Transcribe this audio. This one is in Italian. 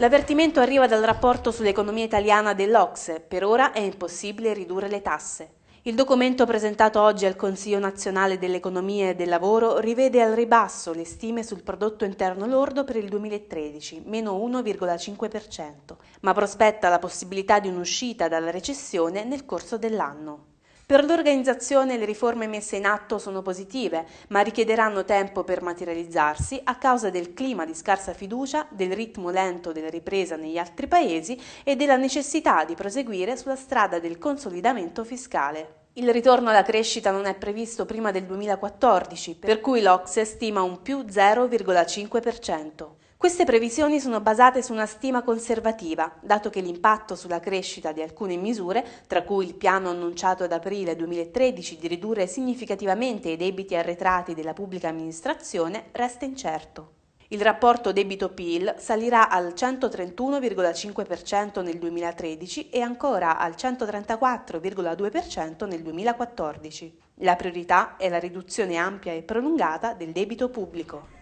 L'avvertimento arriva dal rapporto sull'economia italiana dell'Ocse. Per ora è impossibile ridurre le tasse. Il documento presentato oggi al Consiglio nazionale dell'economia e del lavoro rivede al ribasso le stime sul prodotto interno lordo per il 2013, meno 1,5%, ma prospetta la possibilità di un'uscita dalla recessione nel corso dell'anno. Per l'organizzazione le riforme messe in atto sono positive, ma richiederanno tempo per materializzarsi a causa del clima di scarsa fiducia, del ritmo lento della ripresa negli altri paesi e della necessità di proseguire sulla strada del consolidamento fiscale. Il ritorno alla crescita non è previsto prima del 2014, per cui l'Ocse stima un più 0,5%. Queste previsioni sono basate su una stima conservativa, dato che l'impatto sulla crescita di alcune misure, tra cui il piano annunciato ad aprile 2013 di ridurre significativamente i debiti arretrati della pubblica amministrazione, resta incerto. Il rapporto debito-PIL salirà al 131,5% nel 2013 e ancora al 134,2% nel 2014. La priorità è la riduzione ampia e prolungata del debito pubblico.